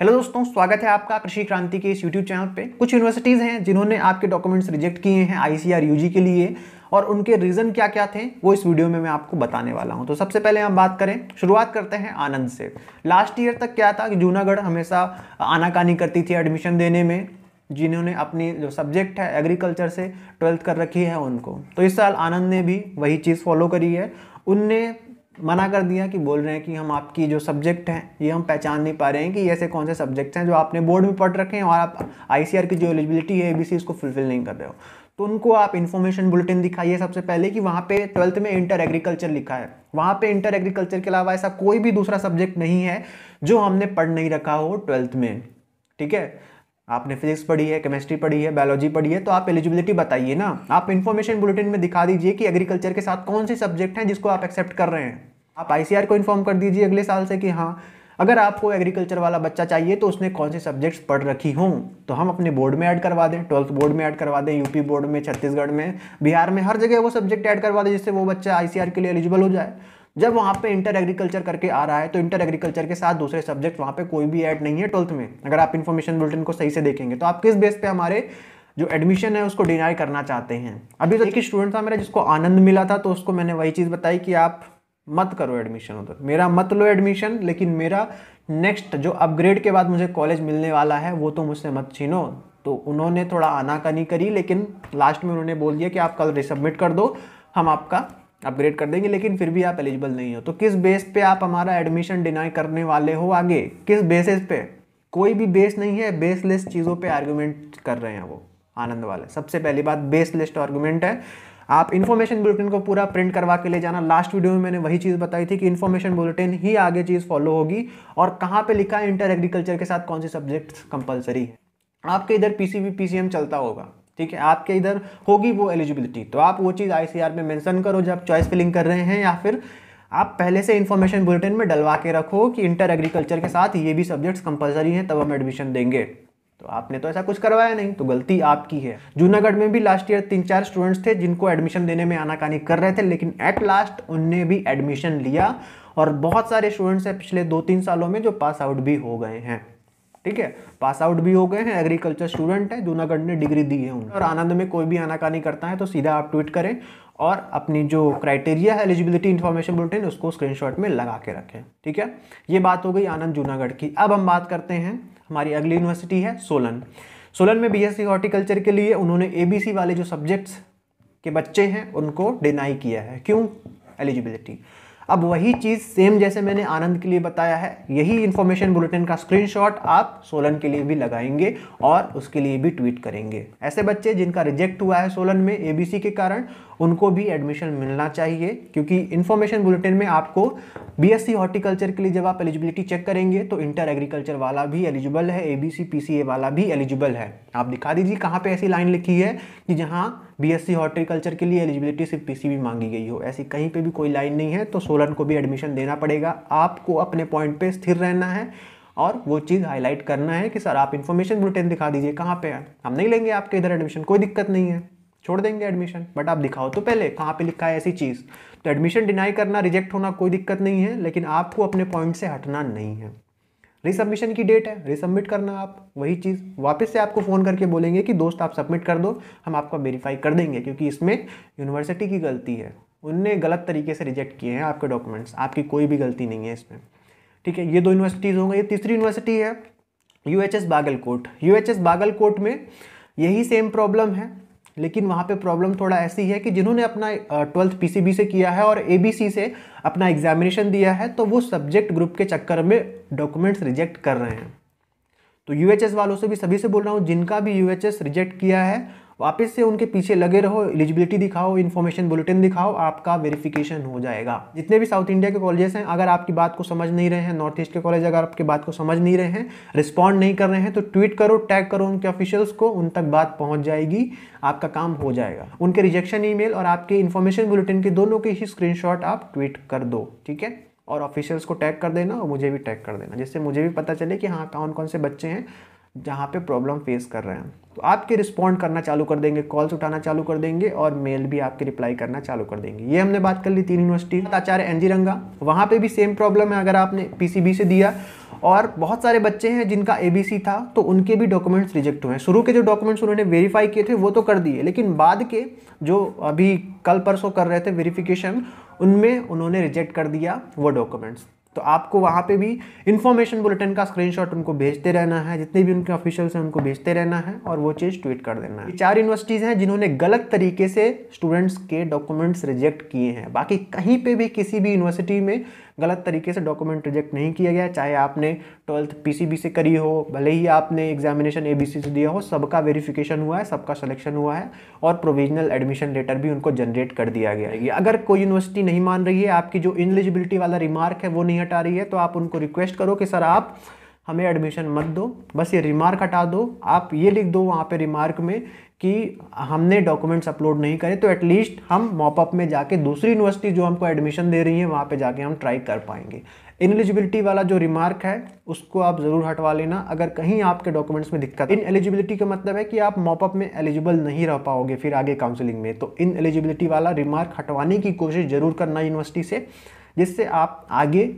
hello दोस्तों स्वागत है आपका कृषि क्रांति के इस यूट्यूब चैनल पे कुछ यूनिवर्सिटीज़ हैं जिन्होंने आपके डॉक्यूमेंट्स रिजेक्ट किए हैं आईसीआर यूजी के लिए और उनके रीज़न क्या क्या थे वो इस वीडियो में मैं आपको बताने वाला हूँ तो सबसे पहले हम बात करें शुरुआत करते हैं आनंद से लास्ट ईयर तक क्या था कि जूनागढ़ हमेशा आनाकानी करती थी एडमिशन देने में जिन्होंने अपनी जो सब्जेक्ट है एग्रीकल्चर से ट्वेल्थ कर रखी है उनको तो इस साल आनंद ने भी वही चीज़ फॉलो करी है उनने मना कर दिया कि बोल रहे हैं कि हम आपकी जो सब्जेक्ट हैं ये हम पहचान नहीं पा रहे हैं कि ऐसे कौन से सब्जेक्ट्स हैं जो आपने बोर्ड में पढ़ रखे हैं और आप आई की जो एलिजिबिलिटी है सी इसको फुलफिल नहीं कर रहे हो तो उनको आप इन्फॉर्मेशन बुलेटिन दिखाइए सबसे पहले कि वहाँ पे ट्वेल्थ में इंटर एग्रीकल्चर लिखा है वहाँ पे इंटर एग्रीकल्चर के अलावा ऐसा कोई भी दूसरा सब्जेक्ट नहीं है जो हमने पढ़ नहीं रखा हो ट्वेल्थ में ठीक है आपने फिजिक्स पढ़ी है केमिस्ट्री पढ़ी है बायोलॉजी पढ़ी है तो आप एलिजिबिलिटी बताइए ना आप इन्फॉर्मेशन बुलेटिन में दिखा दीजिए कि एग्रीकल्चर के साथ कौन से सब्जेक्ट हैं जिसको आप एक्सेप्ट कर रहे हैं आप आई को इन्फॉर्म कर दीजिए अगले साल से कि हाँ अगर आपको एग्रीकल्चर वाला बच्चा चाहिए तो उसने कौन से सब्जेक्ट्स पढ़ रखी हों तो हम अपने बोर्ड में ऐड करवा दें ट्वेल्थ बोर्ड में ऐड करवा दें यूपी बोर्ड में छत्तीसगढ़ में बिहार में हर जगह वो सब्जेक्ट ऐड करवा दें जिससे वो बच्चा आईसीआर के लिए एलिजिबल हो जाए जब वहाँ पे इंटर एग्रीकल्चर करके आ रहा है तो इंटर एग्रीकल्चर के साथ दूसरे सब्जेक्ट वहाँ पे कोई भी ऐड नहीं है ट्वेल्थ में अगर आप इन्फॉर्मेशन बुलेटिन को सही से देखेंगे तो आप किस बेस पे हमारे जो एडमिशन है उसको डिनाई करना चाहते हैं अभी तो एक स्टूडेंट था मेरा जिसको आनंद मिला था तो उसको मैंने वही चीज़ बताई कि आप मत करो एडमिशन उधर मेरा मत लो एडमिशन लेकिन मेरा नेक्स्ट जो अपग्रेड के बाद मुझे कॉलेज मिलने वाला है वो तो मुझसे मत छीनो तो उन्होंने थोड़ा आनाकानी करी लेकिन लास्ट में उन्होंने बोल दिया कि आप कल रिसबमिट कर दो हम आपका अपग्रेड कर देंगे लेकिन फिर भी आप एलिजिबल नहीं हो तो किस बेस पे आप हमारा एडमिशन डिनाई करने वाले हो आगे किस बेसिस पे कोई भी बेस नहीं है बेसलेस चीज़ों पे आर्गुमेंट कर रहे हैं वो आनंद वाले सबसे पहली बात बेसलेस आर्गुमेंट है आप इन्फॉर्मेशन बुलेटिन को पूरा प्रिंट करवा के ले जाना लास्ट वीडियो में मैंने वही चीज़ बताई थी कि इन्फॉर्मेशन बुलेटिन ही आगे चीज़ फॉलो होगी और कहाँ पर लिखा है इंटर एग्रीकल्चर के साथ कौन से सब्जेक्ट कंपलसरी है आपके इधर पी सी चलता होगा ठीक है आपके इधर होगी वो एलिजिबिलिटी तो आप वो चीज़ आई में मैंसन करो जब चॉइस फिलिंग कर रहे हैं या फिर आप पहले से इन्फॉर्मेशन बुलेटिन में डलवा के रखो कि इंटर एग्रीकल्चर के साथ ये भी सब्जेक्ट्स कंपलसरी हैं तब हम एडमिशन देंगे तो आपने तो ऐसा कुछ करवाया नहीं तो गलती आपकी है जूनागढ़ में भी लास्ट ईयर तीन चार स्टूडेंट्स थे जिनको एडमिशन देने में आनाकानी कर रहे थे लेकिन एट लास्ट उनने भी एडमिशन लिया और बहुत सारे स्टूडेंट्स हैं पिछले दो तीन सालों में जो पास आउट भी हो गए हैं ठीक है पास आउट भी हो गए हैं एग्रीकल्चर स्टूडेंट है जूनागढ़ ने डिग्री दी है उन्हें और आनंद में कोई भी आनाकानी करता है तो सीधा आप ट्वीट करें और अपनी जो क्राइटेरिया है एलिजिबिलिटी इन्फॉर्मेशन बुलेटिन उसको स्क्रीनशॉट में लगा के रखें ठीक है ये बात हो गई आनंद जूनागढ़ की अब हम बात करते हैं हमारी अगली यूनिवर्सिटी है सोलन सोलन में बीएससी हॉर्टिकल्चर के लिए उन्होंने एबीसी वाले जो सब्जेक्ट्स के बच्चे हैं उनको डिनाई किया है क्यों एलिजिबिलिटी अब वही चीज़ सेम जैसे मैंने आनंद के लिए बताया है यही इन्फॉर्मेशन बुलेटिन का स्क्रीनशॉट आप सोलन के लिए भी लगाएंगे और उसके लिए भी ट्वीट करेंगे ऐसे बच्चे जिनका रिजेक्ट हुआ है सोलन में एबीसी के कारण उनको भी एडमिशन मिलना चाहिए क्योंकि इन्फॉर्मेशन बुलेटिन में आपको बीएससी हॉर्टिकल्चर के लिए जब आप एलिजिबिलिटी चेक करेंगे तो इंटर एग्रीकल्चर वाला भी एलिजिबल है एबीसी पीसीए वाला भी एलिजिबल है आप दिखा दीजिए कहाँ पर ऐसी लाइन लिखी है कि जहाँ बीएससी हॉर्टिकल्चर के लिए एलिजिबिलिटी सिर्फ पीसीबी मांगी गई हो ऐसी कहीं पे भी कोई लाइन नहीं है तो सोलन को भी एडमिशन देना पड़ेगा आपको अपने पॉइंट पे स्थिर रहना है और वो चीज़ हाईलाइट करना है कि सर आप इन्फॉर्मेशन बुलेटिन दिखा दीजिए कहाँ पे है हम नहीं लेंगे आपके इधर एडमिशन कोई दिक्कत नहीं है छोड़ देंगे एडमिशन बट आप दिखाओ तो पहले कहाँ पे लिखा है ऐसी चीज़ तो एडमिशन डिनाई करना रिजेक्ट होना कोई दिक्कत नहीं है लेकिन आपको अपने पॉइंट से हटना नहीं है रिसबमिशन की डेट है रिसबमिट करना आप वही चीज़ वापस से आपको फ़ोन करके बोलेंगे कि दोस्त आप सबमिट कर दो हम आपको वेरीफाई कर देंगे क्योंकि इसमें यूनिवर्सिटी की गलती है उनने गलत तरीके से रिजेक्ट किए हैं आपके डॉक्यूमेंट्स आपकी कोई भी गलती नहीं है इसमें ठीक है ये दो यूनिवर्सिटीज़ होंगे ये तीसरी यूनिवर्सिटी है U H S Bagalkot U H S Bagalkot में यही सेम प्रॉब्लम है लेकिन वहाँ पे प्रॉब्लम थोड़ा ऐसी है कि जिन्होंने अपना ट्वेल्थ पीसीबी से किया है और एबीसी से अपना एग्जामिनेशन दिया है तो वो सब्जेक्ट ग्रुप के चक्कर में डॉक्यूमेंट्स रिजेक्ट कर रहे हैं तो यूएचएस वालों से भी सभी से बोल रहा हूँ जिनका भी यूएचएस रिजेक्ट किया है वापस से उनके पीछे लगे रहो एलिजिबिलिटी दिखाओ इन्फॉर्मेशन बुलेटिन दिखाओ आपका वेरिफिकेशन हो जाएगा जितने भी साउथ इंडिया के कॉलेजेस हैं अगर आपकी बात को समझ नहीं रहे हैं नॉर्थ ईस्ट के कॉलेज अगर आपकी बात को समझ नहीं रहे हैं रिस्पॉन्ड नहीं कर रहे हैं तो ट्वीट करो टैग करो उनके ऑफिशियल्स को उन तक बात पहुँच जाएगी आपका काम हो जाएगा उनके रिजेक्शन ई और आपके इन्फॉर्मेशन बुलेटिन के दोनों के ही स्क्रीन आप ट्वीट कर दो ठीक है और ऑफिशियल्स को टैग कर देना और मुझे भी टैग कर देना जिससे मुझे भी पता चले कि हाँ कौन कौन से बच्चे हैं जहाँ पे प्रॉब्लम फेस कर रहे हैं तो आपके रिस्पॉन्ड करना चालू कर देंगे कॉल्स उठाना चालू कर देंगे और मेल भी आपके रिप्लाई करना चालू कर देंगे ये हमने बात कर ली तीन यूनिवर्सिटी आचार्य एन जी रंगा वहाँ पर भी सेम प्रॉब्लम है अगर आपने पी से दिया और बहुत सारे बच्चे हैं जिनका ए था तो उनके भी डॉक्यूमेंट्स रिजेक्ट हुए हैं शुरू के जो डॉक्यूमेंट्स उन्होंने वेरीफाई किए थे वो तो कर दिए लेकिन बाद के जो अभी कल परसों कर रहे थे वेरीफिकेशन उनमें उन्होंने रिजेक्ट कर दिया वो डॉक्यूमेंट्स तो आपको वहाँ पे भी इन्फॉर्मेशन बुलेटिन का स्क्रीनशॉट उनको भेजते रहना है जितने भी उनके ऑफिशियल्स हैं उनको भेजते रहना है और वो चीज़ ट्वीट कर देना है चार यूनिवर्सिटीज़ हैं जिन्होंने गलत तरीके से स्टूडेंट्स के डॉक्यूमेंट्स रिजेक्ट किए हैं बाकी कहीं पे भी किसी भी यूनिवर्सिटी में गलत तरीके से डॉक्यूमेंट रिजेक्ट नहीं किया गया चाहे आपने ट्वेल्थ पी से करी हो भले ही आपने एग्जामिनेशन ए से दिया हो सबका वेरिफिकेशन हुआ है सबका सलेक्शन हुआ है और प्रोविजनल एडमिशन लेटर भी उनको जनरेट कर दिया गया है अगर कोई यूनिवर्सिटी नहीं मान रही है आपकी जो इनलिजिबिलिटी वाला रिमार्क है वो नहीं हटा रही है तो आप उनको रिक्वेस्ट करो कि सर आप हमें एडमिशन मत दो बस ये रिमार्क हटा दो आप ये लिख दो वहाँ पे रिमार्क में कि हमने डॉक्यूमेंट्स अपलोड नहीं करे तो एटलीस्ट हम मॉपअप में जाके दूसरी यूनिवर्सिटी जो हमको एडमिशन दे रही है वहाँ पे जाके हम ट्राई कर पाएंगे इनएलिजिबिलिटी वाला जो रिमार्क है उसको आप ज़रूर हटवा लेना अगर कहीं आपके डॉक्यूमेंट्स में दिक्कत इन एलिजिबिलिटी का मतलब है कि आप मॉपअप में एलिजिबल नहीं रह पाओगे फिर आगे काउंसिलिंग में तो इन एलिजिबिलिटी वाला रिमार्क हटवाने की कोशिश ज़रूर करना यूनिवर्सिटी से जिससे आप आगे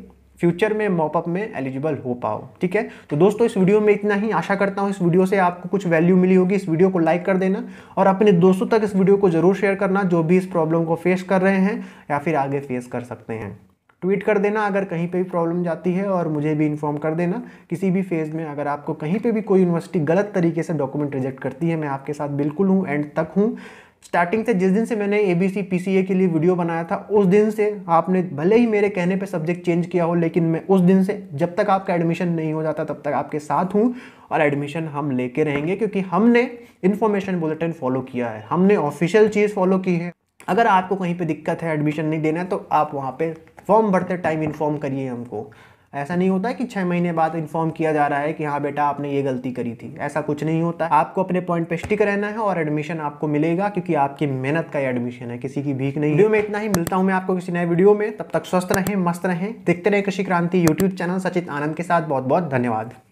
फ्यूचर में मॉपअप में एलिजिबल हो पाओ ठीक है तो दोस्तों इस वीडियो में इतना ही आशा करता हूँ इस वीडियो से आपको कुछ वैल्यू मिली होगी इस वीडियो को लाइक कर देना और अपने दोस्तों तक इस वीडियो को जरूर शेयर करना जो भी इस प्रॉब्लम को फेस कर रहे हैं या फिर आगे फेस कर सकते हैं ट्वीट कर देना अगर कहीं पे भी प्रॉब्लम जाती है और मुझे भी इन्फॉर्म कर देना किसी भी फेज़ में अगर आपको कहीं पे भी कोई यूनिवर्सिटी गलत तरीके से डॉक्यूमेंट रिजेक्ट करती है मैं आपके साथ बिल्कुल हूँ एंड तक हूँ स्टार्टिंग से जिस दिन से मैंने A B C P C ए के लिए वीडियो बनाया था उस दिन से आपने भले ही मेरे कहने पे सब्जेक्ट चेंज किया हो लेकिन मैं उस दिन से जब तक आपका एडमिशन नहीं हो जाता तब तक आपके साथ हूँ और एडमिशन हम लेके रहेंगे क्योंकि हमने इन्फॉर्मेशन बुलेटिन फॉलो किया है हमने ऑफिशियल चीज़ फॉलो की है अगर आपको कहीं पर दिक्कत है एडमिशन नहीं देना है तो आप वहाँ पर फॉर्म भरते टाइम इन्फॉर्म करिए हमको ऐसा नहीं होता है कि छह महीने बाद इन्फॉर्म किया जा रहा है कि हाँ बेटा आपने ये गलती करी थी ऐसा कुछ नहीं होता है आपको अपने पॉइंट पे स्टिक रहना है और एडमिशन आपको मिलेगा क्योंकि आपकी मेहनत का एडमिशन है किसी की भीख नहीं वीडियो में इतना ही मिलता हूँ मैं आपको किसी नए वीडियो में तब तक स्वस्थ रहें मस्त रहें देखते रहे कृषि क्रांति यूट्यूब चैनल सचित आनंद के साथ बहुत बहुत धन्यवाद